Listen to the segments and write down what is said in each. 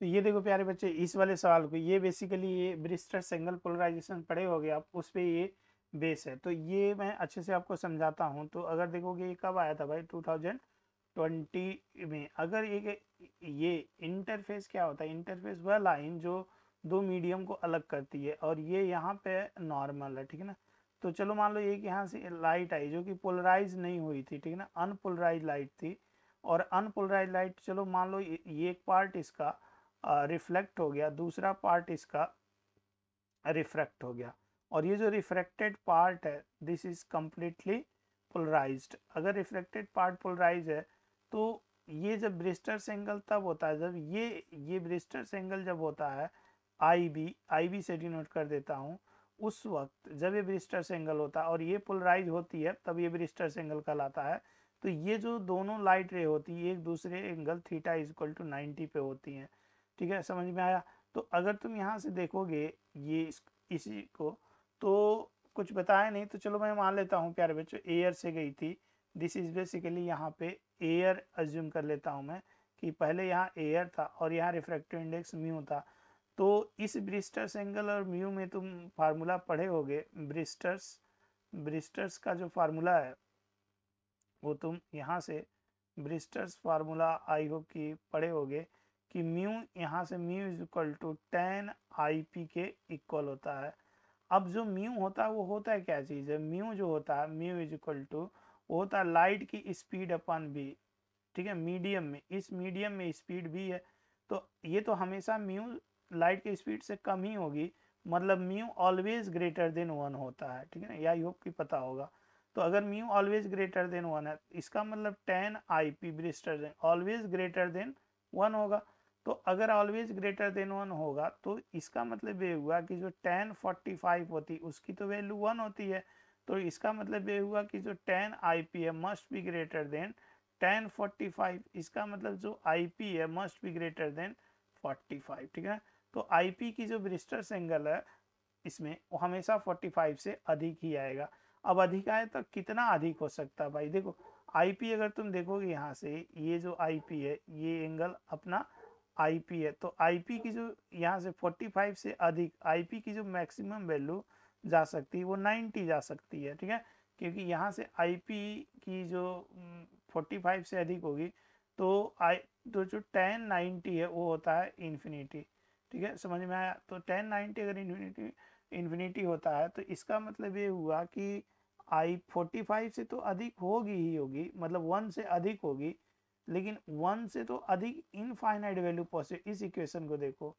तो ये देखो प्यारे बच्चे इस वाले सवाल को ये बेसिकली ये ब्रिस्टर सिंगल पोलराइजेशन पड़े हो गए आप उस पर ये बेस है तो ये मैं अच्छे से आपको समझाता हूँ तो अगर देखोगे ये कब आया था भाई 2020 में अगर ये ये इंटरफेस क्या होता है इंटरफेस वह लाइन जो दो मीडियम को अलग करती है और ये यहाँ पे नॉर्मल है ठीक है ना तो चलो मान लो कि यहाँ से लाइट आई जो कि पोलराइज नहीं हुई थी ठीक है ना अनपोलराइज लाइट थी और अनपोलराइज लाइट चलो मान लो ये एक पार्ट इसका रिफ्लेक्ट हो गया दूसरा पार्ट इसका रिफ्रैक्ट हो गया और ये जो रिफ्रैक्टेड पार्ट है दिस इज कम्प्लीटली पोलराइज अगर रिफ्रैक्टेड पार्ट पोलराइज है तो ये जब ब्रिस्टर्स एंगल तब होता है जब ये ये ब्रिस्टर्स एंगल जब होता है आई बी आई बी से डिनोट कर देता हूँ उस वक्त जब ये ब्रिस्टर्स एंगल होता है और ये पोलराइज होती है तब ये ब्रिस्टर्स एंगल कहलाता है तो ये जो दोनों लाइट रे होती है एक दूसरे angle theta is equal to ninety पे होती हैं ठीक है समझ में आया तो अगर तुम यहाँ से देखोगे ये इस, इसी को तो कुछ बताया नहीं तो चलो मैं मान लेता हूँ प्यारे बच्चों एयर से गई थी दिस इज बेसिकली यहाँ पे एयर एज्यूम कर लेता हूँ मैं कि पहले यहाँ एयर था और यहाँ रिफ्रैक्टिव इंडेक्स म्यू था तो इस ब्रिस्टर्स एंगल और म्यू में तुम फार्मूला पढ़े होगे ब्रिस्टर्स ब्रिस्टर्स का जो फार्मूला है वो तुम यहाँ से ब्रिस्टर्स फार्मूला आई होप कि पढ़े होगे कि म्यू यहाँ से mu is equal to tan I P के इक्वल होता है अब जो म्यू होता है वो होता है क्या चीज़ है म्यू जो होता है म्यू इज इक्वल टू वो होता है लाइट की स्पीड अपन भी ठीक है मीडियम में इस मीडियम में स्पीड भी है तो ये तो हमेशा म्यू लाइट की स्पीड से कम ही होगी मतलब mu always greater than one होता है ठीक है ना या आई होप कि पता होगा तो अगर mu always greater than one है इसका मतलब tan I P Brewster then always greater than one होगा तो अगर ऑलवेज ग्रेटर देन वन होगा तो इसका मतलब ये हुआ कि जो टेन फोर्टी फाइव होती उसकी तो वैल्यू वन होती है तो इसका मतलब ये हुआ कि जो टेन आई पी है must be greater than tan forty five इसका मतलब जो आई पी है must be greater than forty five ठीक है तो आई पी की जो ब्रिस्टर एंगल है इसमें वो हमेशा फोर्टी फाइव से अधिक ही आएगा अब अधिक आए तो कितना अधिक हो सकता है भाई देखो आईपी अगर तुम देखोगे यहाँ से ये जो आईपी है ये एंगल अपना आईपी है तो आईपी की जो यहाँ से 45 से अधिक आईपी की जो मैक्सिमम वैल्यू जा सकती है वो 90 जा सकती है ठीक है क्योंकि यहाँ से आईपी की जो 45 से अधिक होगी तो आई तो जो टेन नाइन्टी है वो होता है इन्फिनिटी ठीक है समझ में आया तो टेन नाइन्टी अगर इन्फिनिटी इन्फिनिटी होता है तो इसका मतलब ये हुआ कि आई 45 से तो अधिक होगी ही होगी मतलब वन से अधिक होगी लेकिन वन से तो अधिक इनफाइनाइट वैल्यू पॉसिबल इस इक्वेशन को देखो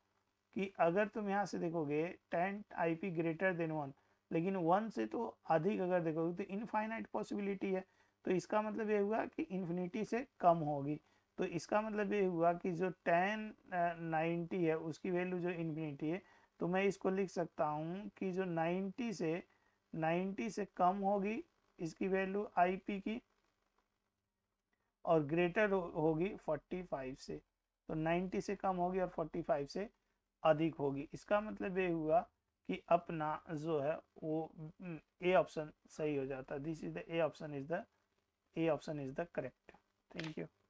कि अगर तुम यहाँ से देखोगे tan I P greater than one लेकिन वन से तो अधिक अगर देखोगे तो इनफाइनाइट पॉसिबिलिटी है तो इसका मतलब ये हुआ कि इन्फिनिटी से कम होगी तो इसका मतलब ये हुआ कि जो टेन नाइन्टी है उसकी वैल्यू जो इन्फिनिटी है तो मैं इसको लिख सकता हूँ कि जो नाइन्टी से नाइन्टी से कम होगी इसकी वैल्यू आई पी की और ग्रेटर होगी 45 से तो 90 से कम होगी और 45 से अधिक होगी इसका मतलब ये हुआ कि अपना जो है वो ए हम्म, ऑप्शन सही हो जाता है this is the A option is the A option is the correct thank you